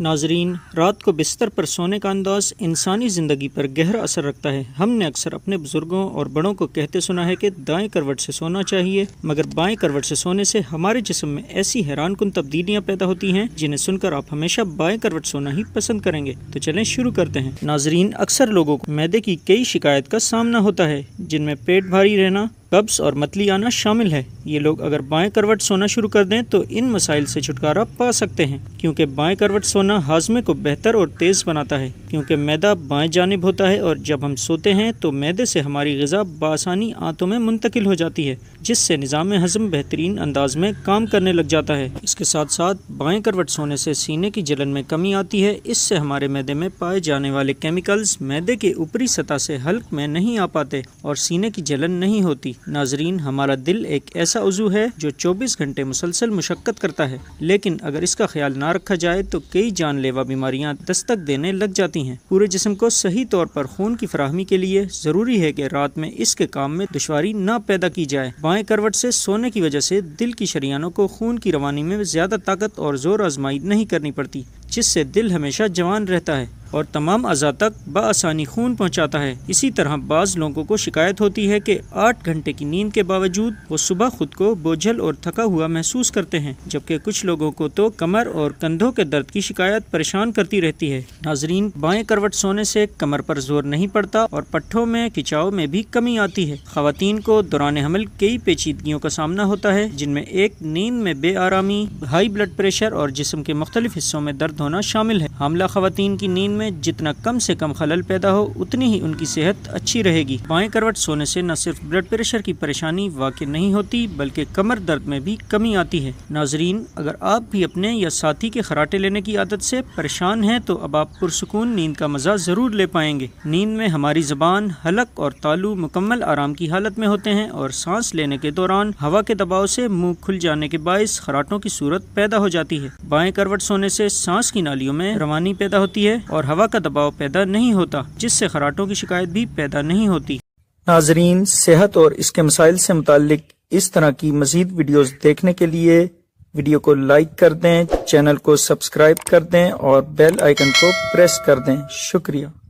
नाजरीन रात को बिस्तर पर सोने का अंदाज इंसानी ज़िंदगी पर गहरा असर रखता है हमने अक्सर अपने बुज़ुर्गों और बड़ों को कहते सुना है कि दाएं करवट से सोना चाहिए मगर बाएं करवट से सोने से हमारे जिसम में ऐसी हैरान कन तब्दीलियाँ पैदा होती हैं जिन्हें सुनकर आप हमेशा बाएं करवट सोना ही पसंद करेंगे तो चलें शुरू करते हैं नाजरीन अक्सर लोगों को मैदे की कई शिकायत का सामना होता है जिनमें पेट भारी रहना कब्ज़ और मतली आना शामिल है ये लोग अगर बाएं करवट सोना शुरू कर दें तो इन मसाइल से छुटकारा पा सकते हैं क्योंकि बाएं करवट सोना हाजमे को बेहतर और तेज़ बनाता है क्योंकि मैदा बाएं जानब होता है और जब हम सोते हैं तो मैदे से हमारी गज़ा बासानी आंतों में मुंतकिल हो जाती है जिससे निज़ाम हजम बेहतरीन अंदाज में काम करने लग जाता है इसके साथ साथ बाएं करवट सोने से सीने की जलन में कमी आती है इससे हमारे मैदे में पाए जाने वाले केमिकल्स मैदे के ऊपरी सतह से हल्क में नहीं आ पाते और सीने की जलन नहीं होती नाजरीन हमारा दिल एक ऐसा उजू है जो 24 घंटे मुसलसल मुशक्क़त करता है लेकिन अगर इसका ख्याल ना रखा जाए तो कई जानलेवा बीमारियां दस्तक देने लग जाती हैं पूरे जिसम को सही तौर पर खून की फराहमी के लिए ज़रूरी है कि रात में इसके काम में दुशारी ना पैदा की जाए बाएँ करवट से सोने की वजह से दिल की शरियानों को खून की रवानी में ज़्यादा ताकत और ज़ोर आजमाई नहीं करनी पड़ती जिससे दिल हमेशा जवान रहता है और तमाम अज़ा तक बसानी खून पहुँचाता है इसी तरह बाज़ लोगों को शिकायत होती है कि आठ घंटे की नींद के बावजूद वो सुबह खुद को बोझल और थका हुआ महसूस करते हैं जबकि कुछ लोगों को तो कमर और कंधों के दर्द की शिकायत परेशान करती रहती है नाजरीन बाएं करवट सोने से कमर पर जोर नहीं पड़ता और पट्टों में खिंचाव में भी कमी आती है खातन को दौरान हमल कई पेचीदगियों का सामना होता है जिनमें एक नींद में बे आरामी हाई ब्लड प्रेशर और जिसम के मुख्तलिफ हिस्सों में दर्द होना शामिल है हमला खातन की नींद में में जितना कम से कम खलल पैदा हो उतनी ही उनकी सेहत अच्छी रहेगी बाएं करवट सोने से न सिर्फ ब्लड प्रेशर की परेशानी वाकई नहीं होती बल्कि कमर दर्द में भी कमी आती है नाजरीन अगर आप भी अपने या साथी के खराटे लेने की आदत से परेशान हैं तो अब आप पुरसकून नींद का मज़ा ज़रूर ले पाएंगे नींद में हमारी ज़बान हलक और तालू मुकम्मल आराम की हालत में होते हैं और सांस लेने के दौरान हवा के दबाव से मुंह खुल जाने के बायस खराटों की सूरत पैदा हो जाती है बाएं करवट सोने से सांस की नालियों में रवानी पैदा होती है और हवा का दबाव पैदा नहीं होता जिससे खराटों की शिकायत भी पैदा नहीं होती नाजरीन सेहत और इसके मसाइल से मुतालिक इस तरह की मजीद वीडियोस देखने के लिए वीडियो को लाइक कर दें चैनल को सब्सक्राइब कर दें और बेल आइकन को प्रेस कर दें शुक्रिया